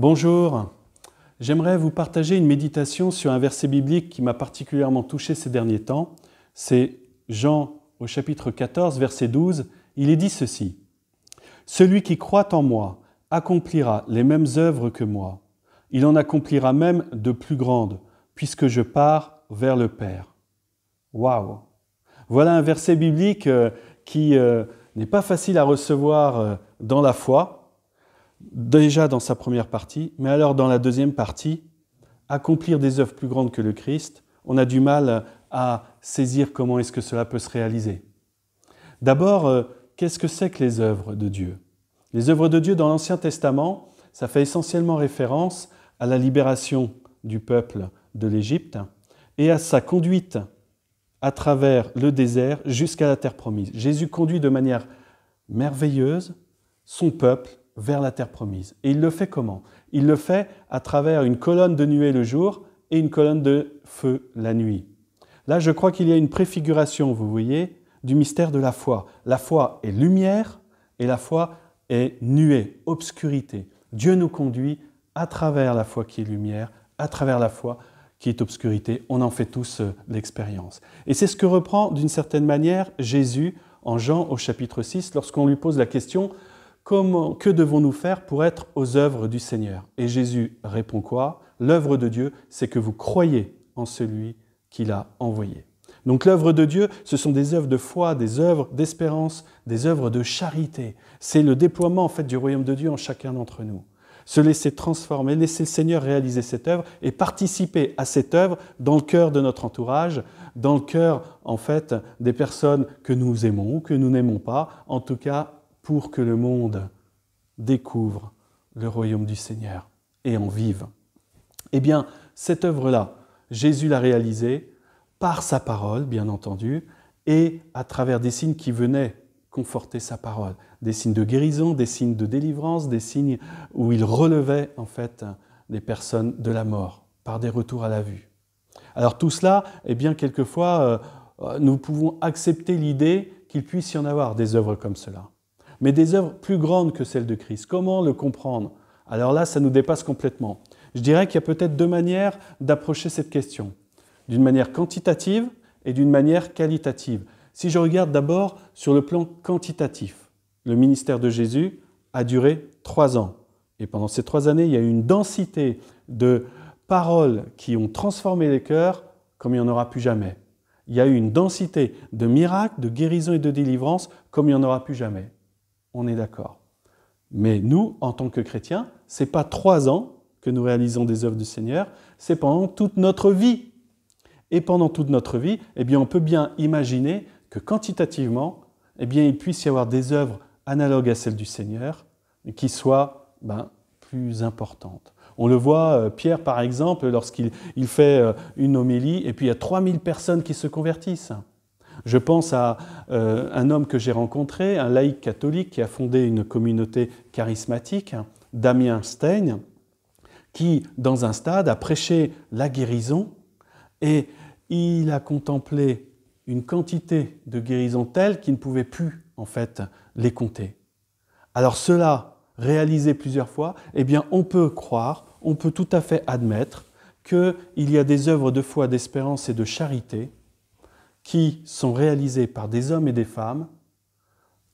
Bonjour, j'aimerais vous partager une méditation sur un verset biblique qui m'a particulièrement touché ces derniers temps. C'est Jean au chapitre 14, verset 12. Il est dit ceci. Celui qui croit en moi accomplira les mêmes œuvres que moi. Il en accomplira même de plus grandes, puisque je pars vers le Père. Waouh Voilà un verset biblique euh, qui euh, n'est pas facile à recevoir euh, dans la foi, déjà dans sa première partie, mais alors dans la deuxième partie, accomplir des œuvres plus grandes que le Christ, on a du mal à saisir comment est-ce que cela peut se réaliser. D'abord, euh, qu'est-ce que c'est que les œuvres de Dieu Les œuvres de Dieu dans l'Ancien Testament, ça fait essentiellement référence à la libération du peuple de l'Égypte et à sa conduite à travers le désert jusqu'à la terre promise. Jésus conduit de manière merveilleuse son peuple vers la terre promise. Et il le fait comment Il le fait à travers une colonne de nuée le jour et une colonne de feu la nuit. Là, je crois qu'il y a une préfiguration, vous voyez, du mystère de la foi. La foi est lumière et la foi est nuée, obscurité. Dieu nous conduit à travers la foi qui est lumière, à travers la foi qui est obscurité. On en fait tous euh, l'expérience. Et c'est ce que reprend d'une certaine manière Jésus en Jean au chapitre 6 lorsqu'on lui pose la question que devons-nous faire pour être aux œuvres du Seigneur Et Jésus répond quoi L'œuvre de Dieu, c'est que vous croyez en celui qu'il a envoyé. Donc l'œuvre de Dieu, ce sont des œuvres de foi, des œuvres d'espérance, des œuvres de charité. C'est le déploiement en fait du royaume de Dieu en chacun d'entre nous. Se laisser transformer, laisser le Seigneur réaliser cette œuvre et participer à cette œuvre dans le cœur de notre entourage, dans le cœur en fait des personnes que nous aimons ou que nous n'aimons pas, en tout cas pour que le monde découvre le royaume du Seigneur et en vive. Eh bien, cette œuvre-là, Jésus l'a réalisée par sa parole, bien entendu, et à travers des signes qui venaient conforter sa parole, des signes de guérison, des signes de délivrance, des signes où il relevait en fait des personnes de la mort par des retours à la vue. Alors tout cela, eh bien quelquefois, euh, euh, nous pouvons accepter l'idée qu'il puisse y en avoir des œuvres comme cela mais des œuvres plus grandes que celles de Christ. Comment le comprendre Alors là, ça nous dépasse complètement. Je dirais qu'il y a peut-être deux manières d'approcher cette question, d'une manière quantitative et d'une manière qualitative. Si je regarde d'abord sur le plan quantitatif, le ministère de Jésus a duré trois ans. Et pendant ces trois années, il y a eu une densité de paroles qui ont transformé les cœurs comme il n'y en aura plus jamais. Il y a eu une densité de miracles, de guérisons et de délivrances comme il n'y en aura plus jamais. On est d'accord. Mais nous, en tant que chrétiens, c'est pas trois ans que nous réalisons des œuvres du Seigneur, c'est pendant toute notre vie. Et pendant toute notre vie, eh bien, on peut bien imaginer que quantitativement, eh bien, il puisse y avoir des œuvres analogues à celles du Seigneur, qui soient ben, plus importantes. On le voit, euh, Pierre par exemple, lorsqu'il fait euh, une homélie, et puis il y a 3000 personnes qui se convertissent. Je pense à euh, un homme que j'ai rencontré, un laïc catholique qui a fondé une communauté charismatique, Damien Steigne, qui, dans un stade, a prêché la guérison et il a contemplé une quantité de guérisons telles qu'il ne pouvait plus, en fait, les compter. Alors cela, réalisé plusieurs fois, eh bien, on peut croire, on peut tout à fait admettre qu'il y a des œuvres de foi, d'espérance et de charité qui sont réalisées par des hommes et des femmes,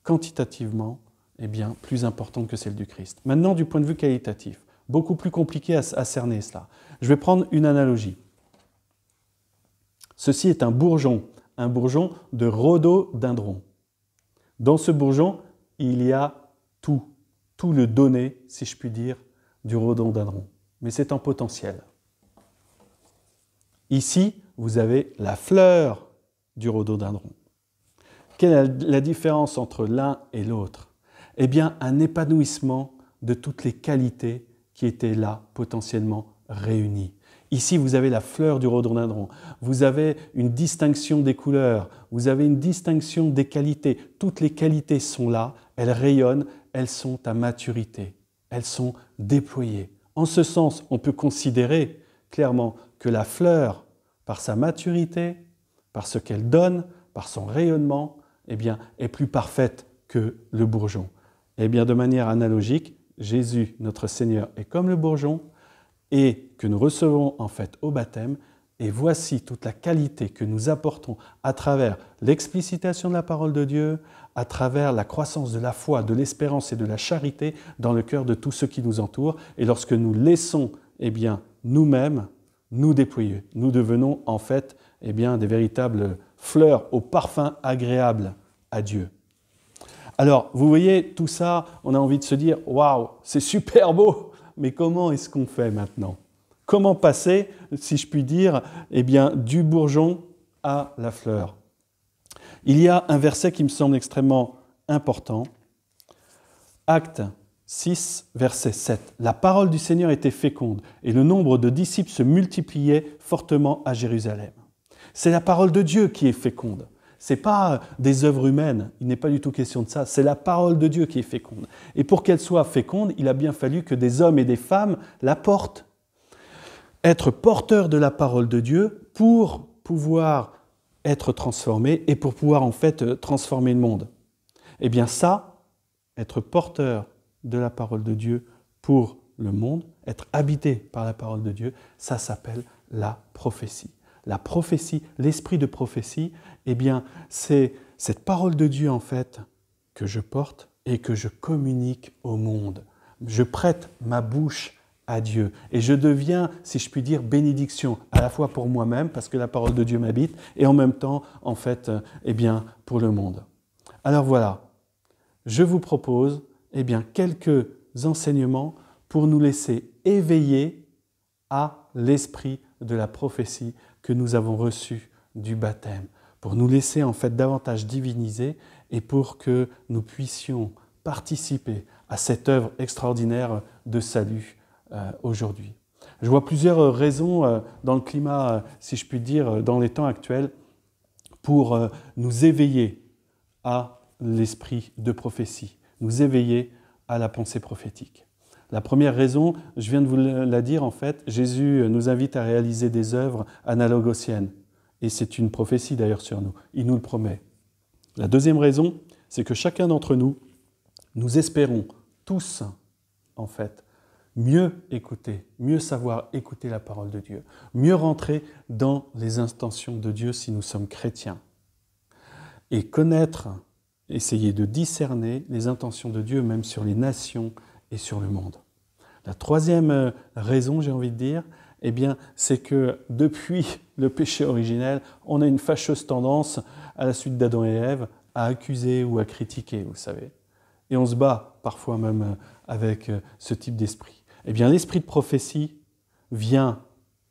quantitativement, eh bien, plus importantes que celle du Christ. Maintenant, du point de vue qualitatif, beaucoup plus compliqué à, à cerner cela. Je vais prendre une analogie. Ceci est un bourgeon, un bourgeon de rhododendron. Dans ce bourgeon, il y a tout, tout le donné, si je puis dire, du rhododendron. Mais c'est en potentiel. Ici, vous avez la fleur du rhododendron. Quelle est la différence entre l'un et l'autre Eh bien, un épanouissement de toutes les qualités qui étaient là potentiellement réunies. Ici, vous avez la fleur du rhododendron, vous avez une distinction des couleurs, vous avez une distinction des qualités. Toutes les qualités sont là, elles rayonnent, elles sont à maturité, elles sont déployées. En ce sens, on peut considérer clairement que la fleur, par sa maturité, par ce qu'elle donne, par son rayonnement, eh bien, est plus parfaite que le bourgeon. Et eh bien, de manière analogique, Jésus, notre Seigneur, est comme le bourgeon et que nous recevons en fait au baptême. Et voici toute la qualité que nous apportons à travers l'explicitation de la parole de Dieu, à travers la croissance de la foi, de l'espérance et de la charité dans le cœur de tous ceux qui nous entourent. Et lorsque nous laissons, eh bien, nous-mêmes nous déployer, nous devenons en fait eh bien, des véritables fleurs au parfum agréable à Dieu. Alors, vous voyez, tout ça, on a envie de se dire, waouh, c'est super beau, mais comment est-ce qu'on fait maintenant Comment passer, si je puis dire, eh bien, du bourgeon à la fleur Il y a un verset qui me semble extrêmement important. Acte 6, verset 7. La parole du Seigneur était féconde et le nombre de disciples se multipliait fortement à Jérusalem. C'est la parole de Dieu qui est féconde. Ce n'est pas euh, des œuvres humaines, il n'est pas du tout question de ça, c'est la parole de Dieu qui est féconde. Et pour qu'elle soit féconde, il a bien fallu que des hommes et des femmes la portent. Être porteur de la parole de Dieu pour pouvoir être transformé et pour pouvoir en fait euh, transformer le monde. Eh bien ça, être porteur de la parole de Dieu pour le monde, être habité par la parole de Dieu, ça s'appelle la prophétie la prophétie, l'esprit de prophétie, eh bien, c'est cette parole de Dieu, en fait, que je porte et que je communique au monde. Je prête ma bouche à Dieu. Et je deviens, si je puis dire, bénédiction, à la fois pour moi-même, parce que la parole de Dieu m'habite, et en même temps, en fait, euh, eh bien, pour le monde. Alors voilà, je vous propose, eh bien, quelques enseignements pour nous laisser éveiller à l'esprit de la prophétie que nous avons reçu du baptême, pour nous laisser en fait davantage diviniser et pour que nous puissions participer à cette œuvre extraordinaire de salut euh, aujourd'hui. Je vois plusieurs raisons euh, dans le climat, euh, si je puis dire, dans les temps actuels, pour nous éveiller à l'esprit de prophétie, nous éveiller à la pensée prophétique. La première raison, je viens de vous la dire en fait, Jésus euh, nous invite à réaliser des œuvres analogues aux siennes. Et c'est une prophétie d'ailleurs sur nous. Il nous le promet. La deuxième raison, c'est que chacun d'entre nous, nous espérons tous, en fait, mieux écouter, mieux savoir écouter la parole de Dieu, mieux rentrer dans les intentions de Dieu si nous sommes chrétiens. Et connaître, essayer de discerner les intentions de Dieu même sur les nations et sur le monde. La troisième euh, raison, j'ai envie de dire, eh bien, c'est que depuis le péché originel, on a une fâcheuse tendance, à la suite d'Adam et Ève, à accuser ou à critiquer, vous savez. Et on se bat parfois même euh, avec euh, ce type d'esprit. Eh bien, l'esprit de prophétie vient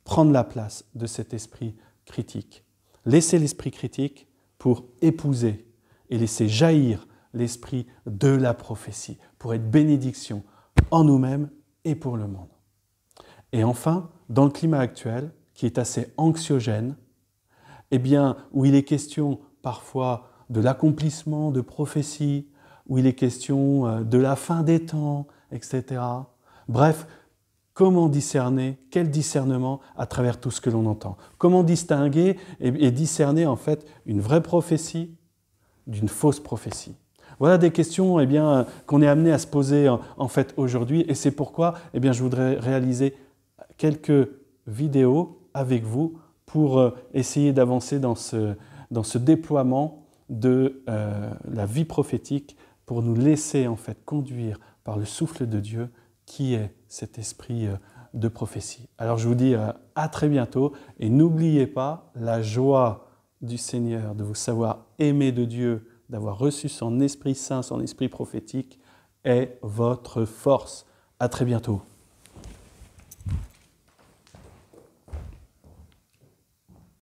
prendre la place de cet esprit critique. Laissez l'esprit critique pour épouser et laisser jaillir l'esprit de la prophétie, pour être bénédiction en nous-mêmes et pour le monde. Et enfin, dans le climat actuel, qui est assez anxiogène, eh bien, où il est question parfois de l'accomplissement de prophéties, où il est question euh, de la fin des temps, etc. Bref, comment discerner, quel discernement à travers tout ce que l'on entend Comment distinguer et, discerner en fait une vraie prophétie d'une fausse prophétie voilà des questions eh bien, qu'on est amené à se poser en, fait aujourd'hui et c'est pourquoi eh bien, je voudrais réaliser quelques vidéos avec vous pour euh, essayer d'avancer dans ce, déploiement de euh, la vie prophétique pour nous laisser en fait conduire par le souffle de Dieu qui est cet esprit euh, de prophétie. Alors je vous dis à très bientôt et n'oubliez pas la joie du Seigneur de vous savoir aimé de Dieu d'avoir reçu son Esprit Saint, son Esprit prophétique, est votre force. À très bientôt.